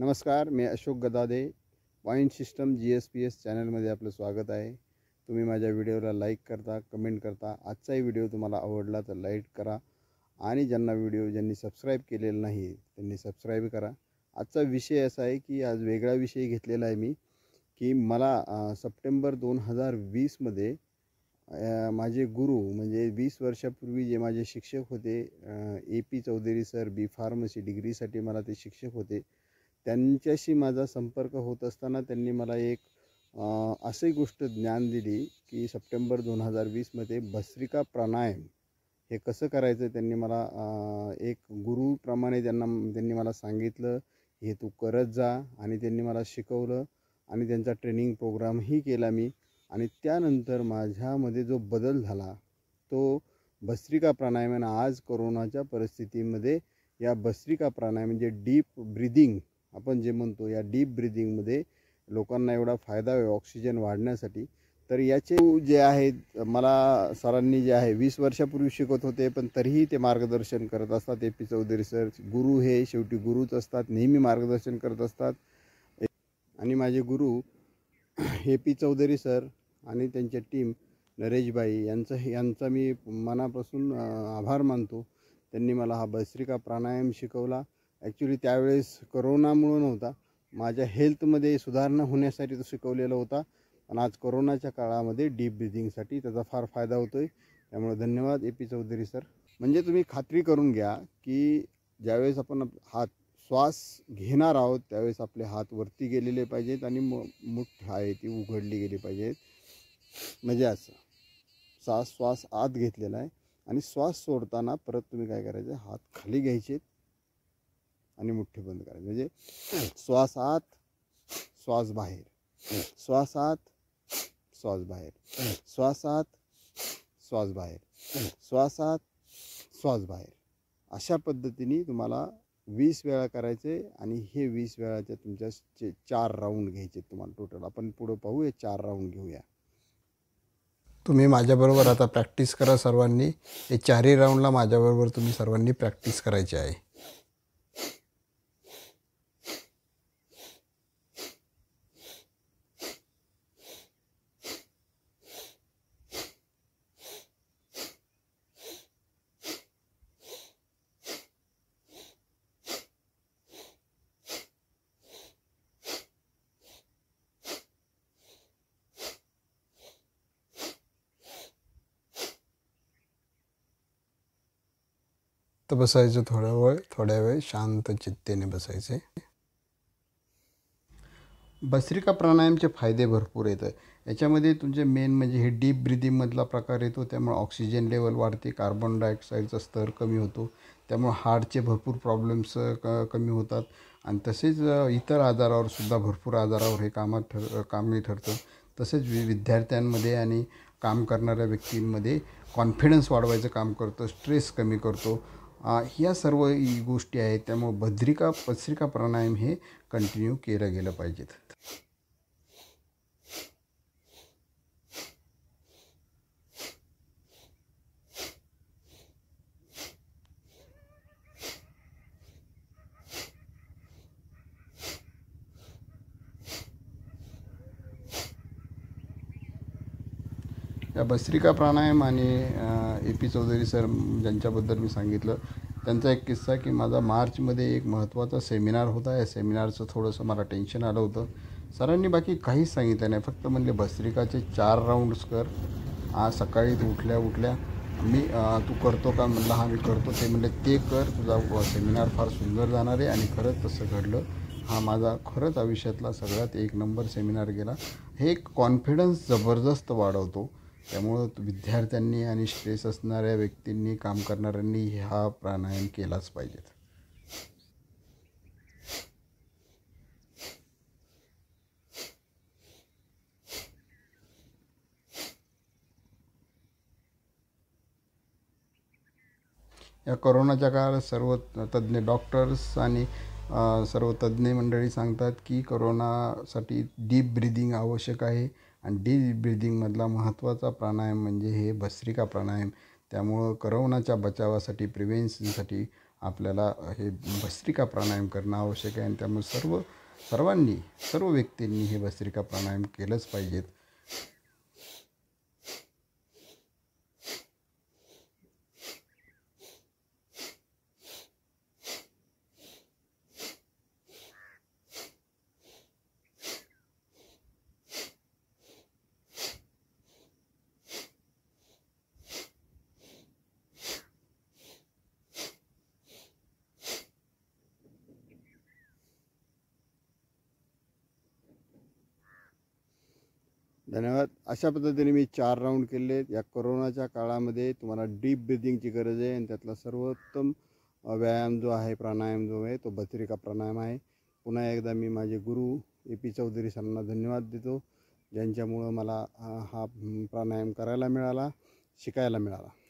नमस्कार मी Ashok Gadade point system G S P S चॅनलमध्ये आपलं स्वागत आहे तुम्ही माझ्या व्हिडिओला लाईक करता कमेंट करता आजचाही व्हिडिओ तुम्हाला आवडला तर लाईक करा आणि ज्यांना व्हिडिओ ज्यांनी सबस्क्राईब केलेला नाही त्यांनी सबस्क्राईब करा आजचा विषय असा आहे की आज वेगळा विषय घेतलेला आहे मी की मला सप्टेंबर दोन हजार वीसमध्ये माझे गुरु म्हणजे वीस वर्षापूर्वी जे माझे शिक्षक होते A P Chaudhari sir B pharmacy डिग्रीसाठी मला ते शिक्षक होते त्यांच्याशी माझा संपर्क होत असताना त्यांनी मला एक अशी गोष्ट ज्ञान दिली की सप्टेंबर दोन हजार वीसमध्ये भस्रिका प्राणायाम हे कसं करायचं त्यांनी मला एक गुरुप्रमाणे त्यांना त्यांनी मला सांगितलं हे तू करत जा आणि त्यांनी मला शिकवलं आणि त्यांचा ट्रेनिंग प्रोग्रामही केला मी आणि त्यानंतर माझ्यामध्ये जो बदल झाला तो भस्त्रिका प्राणायामाने आज कोरोनाच्या परिस्थितीमध्ये या भस्त्रिका प्राणायाम म्हणजे डीप ब्रिदिंग आपण जे म्हणतो या डीप ब्रिदिंगमध्ये लोकांना एवढा फायदा होईल ऑक्सिजन वाढण्यासाठी तर याचे जे आहेत मला सरांनी जे आहे वीस वर्षापूर्वी शिकत होते पण तरीही ते मार्गदर्शन करत असतात ए पी चौधरी सर गुरु हे शेवटी गुरुच असतात नेहमी मार्गदर्शन करत असतात आणि माझे गुरु ए पी चौधरी सर आणि त्यांच्या टीम नरेशबाई यांचं यांचा मी मनापासून आभार मानतो त्यांनी मला हा बसरिका प्राणायाम शिकवला ॲक्च्युली त्यावेळेस करोनामुळं नव्हता माझ्या हेल्थमध्ये सुधारणा होण्यासाठी तो शिकवलेला होता आणि आज करोनाच्या काळामध्ये डीप ब्रिदिंगसाठी त्याचा फार फायदा होतो आहे त्यामुळे धन्यवाद ए पी चौधरी सर म्हणजे तुम्ही खात्री करून घ्या की ज्यावेळेस आपण हात श्वास घेणार आहोत त्यावेळेस आपले हात वरती गेलेले पाहिजेत आणि म मुठ आहे ती उघडली गेली पाहिजेत म्हणजे असं श्वास श्वास आत घेतलेला आहे आणि श्वास सोडताना परत तुम्ही काय करायचं हात खाली घ्यायचेत आणि मुठ्ठे बंद करायचे म्हणजे श्वास आत श्वास बाहेर श्वास आत श्वास बाहेर श्वास आत श्वास बाहेर श्वास आत श्वास बाहेर अशा पद्धतीने तुम्हाला वीस वेळा करायचे आणि हे वीस वेळाच्या तुमच्या चार राऊंड घ्यायचे तुम्हाला टोटल आपण पुढं पाहूया चार राऊंड घेऊया तुम्ही माझ्याबरोबर आता प्रॅक्टिस करा सर्वांनी हे चारही राऊंडला माझ्याबरोबर तुम्ही सर्वांनी प्रॅक्टिस करायची आहे शांत बसायचं थोडा वेळ थोड्या वेळ शांत चित्तेने बसायचे भस्त्रिका प्राणायामचे फायदे भरपूर येतं याच्यामध्ये तुमचे मेन म्हणजे हे डीप ब्रिदिंगमधला प्रकार येतो त्यामुळे ऑक्सिजन लेवल वाढते कार्बन डायऑक्साईडचा स्तर कमी होतो त्यामुळे हार्टचे भरपूर प्रॉब्लेम्स क कमी होतात आणि तसेच इतर आजारावर सुद्धा भरपूर आजारावर हे कामात ठर कामी ठरतं तसेच विद्यार्थ्यांमध्ये आणि काम करणाऱ्या व्यक्तींमध्ये कॉन्फिडन्स वाढवायचं काम करतो स्ट्रेस कमी करतो ह्या सर्व गोष्टी आहेत त्यामुळे भद्रिका पत्रिका प्राणायाम हे कंटिन्यू केलं गेलं पाहिजेत भस्त्रिका प्राणायाम आणि ए पी चौधरी सर ज्यांच्याबद्दल मी सांगितलं त्यांचा एक किस्सा की माझा मार्चमध्ये एक महत्त्वाचा सेमिनार होता या सेमिनारचं थोडंसं मला टेन्शन आलं होतं सरांनी बाकी काहीच सांगितलं नाही फक्त म्हणले भस्त्रिकाचे चार राऊंड्स कर आज सकाळी उठल्या उठल्या मी तू करतो का म्हणलं हा मी करतो ते म्हणले ते कर तुझा सेमिनार फार सुंदर जाणार आहे आणि खरंच तसं घडलं हा माझा खरंच आयुष्यातला सगळ्यात एक नंबर सेमिनार गेला हे एक कॉन्फिडन्स जबरदस्त वाढवतो त्यामुळं विद्यार्थ्यांनी आणि स्ट्रेस असणाऱ्या व्यक्तींनी काम करणाऱ्यांनी हा प्राणायाम केलाच पाहिजेत या करोनाच्या काळात सर्व तज्ज्ञ डॉक्टर्स आणि सर्व तज्ज्ञ मंडळी सांगतात की करोनासाठी डीप ब्रिदिंग आवश्यक आहे आणि डीप ब्रिदिंगमधला महत्त्वाचा प्राणायाम म्हणजे हे भस्त्रिका प्राणायाम त्यामुळं करोनाच्या बचावासाठी प्रिव्हेन्शनसाठी आपल्याला हे भस्त्रिका प्राणायाम करणं आवश्यक आहे आणि त्यामुळे सर्व सर्वांनी सर्व व्यक्तींनी हे भस्त्रिका प्राणायाम केलंच पाहिजेत धन्यवाद अशा पद्धतीने मी चार राऊंड केले या कोरोनाच्या काळामध्ये तुम्हाला डीप ब्रिदिंगची गरज आहे आणि त्यातला सर्वोत्तम व्यायाम जो आहे प्राणायाम जो आहे तो भत्रिका प्राणायाम आहे पुन्हा एकदा मी माझे गुरु ए पी चौधरी सरांना धन्यवाद देतो ज्यांच्यामुळं मला हा प्राणायाम करायला मिळाला शिकायला मिळाला